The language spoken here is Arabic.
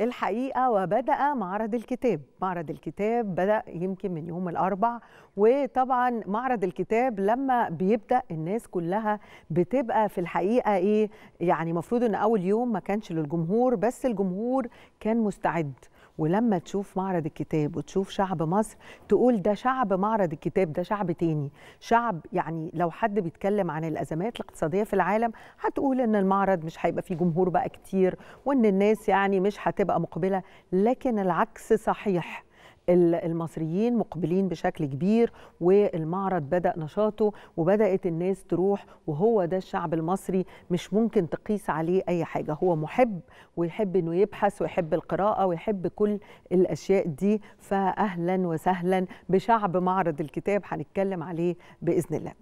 الحقيقه وبدا معرض الكتاب معرض الكتاب بدا يمكن من يوم الاربع وطبعا معرض الكتاب لما بيبدا الناس كلها بتبقى في الحقيقه ايه يعني المفروض ان اول يوم ما كانش للجمهور بس الجمهور كان مستعد ولما تشوف معرض الكتاب وتشوف شعب مصر تقول ده شعب معرض الكتاب ده شعب تاني شعب يعني لو حد بيتكلم عن الأزمات الاقتصادية في العالم هتقول إن المعرض مش هيبقى فيه جمهور بقى كتير وإن الناس يعني مش هتبقى مقبلة لكن العكس صحيح المصريين مقبلين بشكل كبير والمعرض بدا نشاطه وبدات الناس تروح وهو ده الشعب المصري مش ممكن تقيس عليه اي حاجه هو محب ويحب انه يبحث ويحب القراءه ويحب كل الاشياء دي فاهلا وسهلا بشعب معرض الكتاب هنتكلم عليه باذن الله